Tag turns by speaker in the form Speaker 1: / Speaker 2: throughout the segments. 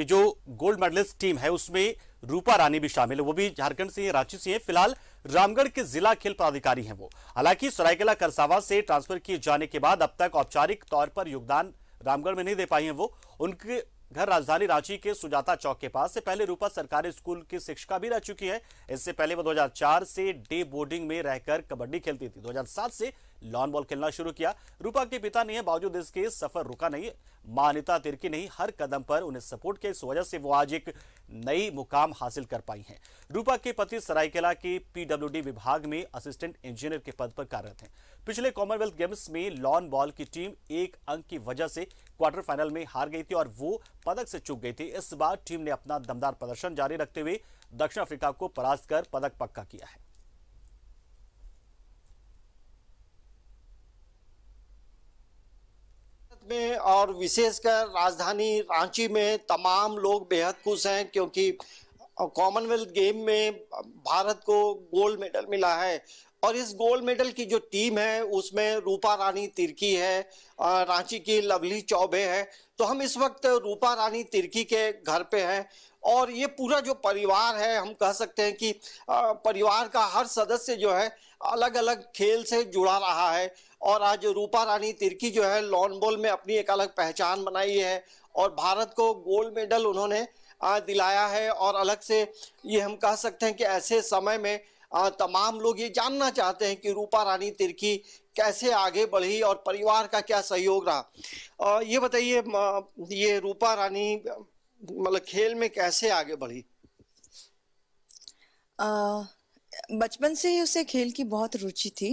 Speaker 1: कि जो gold medallist team है उसमें रूपा रानी भी शामिल है वो भी झारखंड से रांची से है फिलहाल रामगढ़ के जिला खेल पदाधिकारी हैं वो हालांकि सरायकेला करसावा से ट्रांसफर किए जाने के बाद अब तक औपचारिक तौर पर योगदान रामगढ़ में नहीं दे पाई हैं वो उनके घर राजधानी रांची के सुजाता चौक के पास से पहले रूपा सरकारी स्कूल की शिक्षिका भी रह चुकी है इससे पहले वो 2004 से डे बोर्डिंग में रहकर कबड्डी खेलती थी 2007 से लॉन बॉल खेलना शुरू किया रूपा के पिता ने बावजूद इसके सफर रुका नहीं मान्यता तिरकी नहीं हर कदम पर उन्हें सपोर्ट के इस वजह से वो आज एक नई मुकाम हासिल कर पाई हैं रूपा के पति सरायकेला के पीडब्ल्यूडी विभाग में असिस्टेंट इंजीनियर के पद पर कार्यरत हैं पिछले कॉमनवेल्थ गेम्स में लॉन बॉल की टीम एक अंक की वजह से क्वार्टर फाइनल में हार गई थी और वो पदक से चुक गई थी इस बार टीम ने अपना दमदार प्रदर्शन जारी रखते हुए दक्षिण अफ्रीका को परास्त कर पदक पक्का किया है
Speaker 2: में और विशेषकर राजधानी रांची में तमाम लोग बेहद खुश हैं क्योंकि कॉमनवेल्थ गेम में भारत को गोल्ड मेडल मिला है और इस गोल्ड मेडल की जो टीम है उसमें रूपा रानी तिर्की है रांची की लवली चौबे है तो हम इस वक्त रूपा रानी तिर्की के घर पे हैं और ये पूरा जो परिवार है हम कह सकते हैं कि परिवार का हर सदस्य जो है अलग अलग खेल से जुड़ा रहा है और आज रूपा रानी तिर्की जो है लॉन बॉल में अपनी एक अलग पहचान बनाई है और भारत को गोल्ड मेडल उन्होंने दिलाया है और अलग से ये हम कह सकते हैं कि ऐसे समय में तमाम लोग ये जानना चाहते हैं कि रूपा रानी तिर्की कैसे आगे बढ़ी और परिवार का क्या सहयोग रहा ये बताइए ये रूपा रानी मतलब खेल में कैसे आगे बढ़ी
Speaker 3: बचपन से ही उसे खेल की बहुत रुचि थी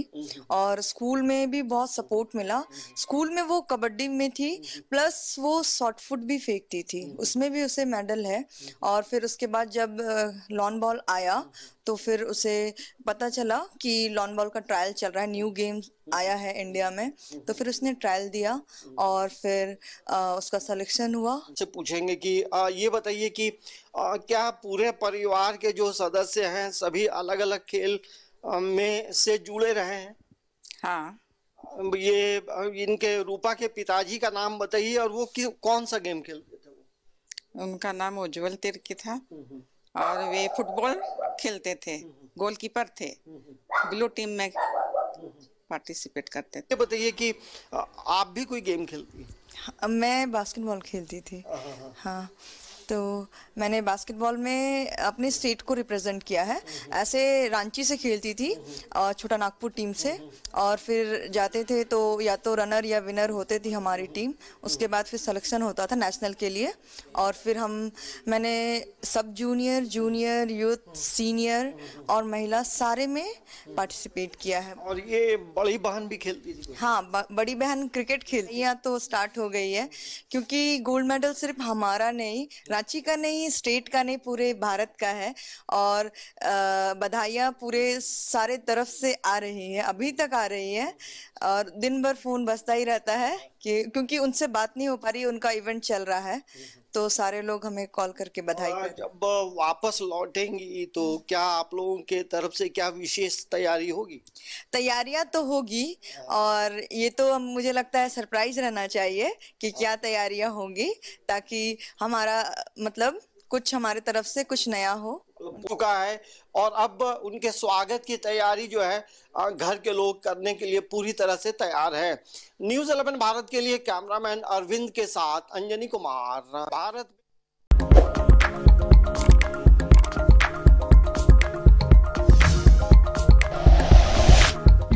Speaker 3: और स्कूल में भी बहुत सपोर्ट मिला स्कूल में वो कबड्डी में थी प्लस वो शॉर्ट फुट भी फेंकती थी उसमें भी उसे मेडल है और फिर उसके बाद जब लॉन बॉल आया तो फिर उसे पता चला कि लॉन बॉल का ट्रायल चल रहा है न्यू गेम आया है इंडिया में तो फिर उसने ट्रायल दिया और फिर आ, उसका सिलेक्शन हुआ से
Speaker 2: पूछेंगे कि आ, ये बताइए कि आ, क्या पूरे परिवार के जो सदस्य हैं सभी अलग अलग अलग खेल में से जुड़े रहे हैं हाँ ये इनके रूपा के पिताजी का नाम बताइए और वो कि, कौन सा गेम खेलते थे उनका नाम उज्जवल तिर्की था हम्म, हम्म। और वे फुटबॉल खेलते थे हम्म, गोलकीपर थे ब्लू टीम में पार्टिसिपेट करते थे बताइए कि आप भी कोई गेम खेलती
Speaker 3: हाँ, मैं बास्केटबॉल खेलती थी हाँ, हाँ, हाँ। तो मैंने बास्केटबॉल में अपने स्टेट को रिप्रेजेंट किया है ऐसे रांची से खेलती थी और छोटा नागपुर टीम से और फिर जाते थे तो या तो रनर या विनर होते थी हमारी टीम उसके बाद फिर सिलेक्शन होता था नेशनल के लिए और फिर हम मैंने सब जूनियर जूनियर यूथ सीनियर और महिला सारे में पार्टिसिपेट किया है और ये बड़ी बहन भी खेलती थी हाँ बड़ी बहन क्रिकेट खेलती तो स्टार्ट हो गई है क्योंकि गोल्ड मेडल सिर्फ हमारा नहीं कराची का नहीं स्टेट का नहीं पूरे भारत का है और बधाइयाँ पूरे सारे तरफ से आ रही है अभी तक आ रही है और दिन भर फोन बसता ही रहता है कि क्योंकि उनसे बात नहीं हो पा रही उनका इवेंट चल रहा है तो सारे लोग हमें कॉल करके बधाई हाँ, कर
Speaker 2: जब वापस लौटेंगी तो क्या आप लोगों के तरफ से क्या विशेष तैयारी होगी
Speaker 3: तैयारियां तो होगी हाँ। और ये तो हम मुझे लगता है सरप्राइज रहना चाहिए कि क्या हाँ। तैयारियां होंगी ताकि हमारा मतलब कुछ हमारे तरफ से कुछ नया हो
Speaker 2: चुका है और अब उनके स्वागत की तैयारी जो है घर के लोग करने के लिए पूरी तरह से तैयार है न्यूज इलेवन भारत के लिए कैमरामैन अरविंद के साथ अंजनी कुमार भारत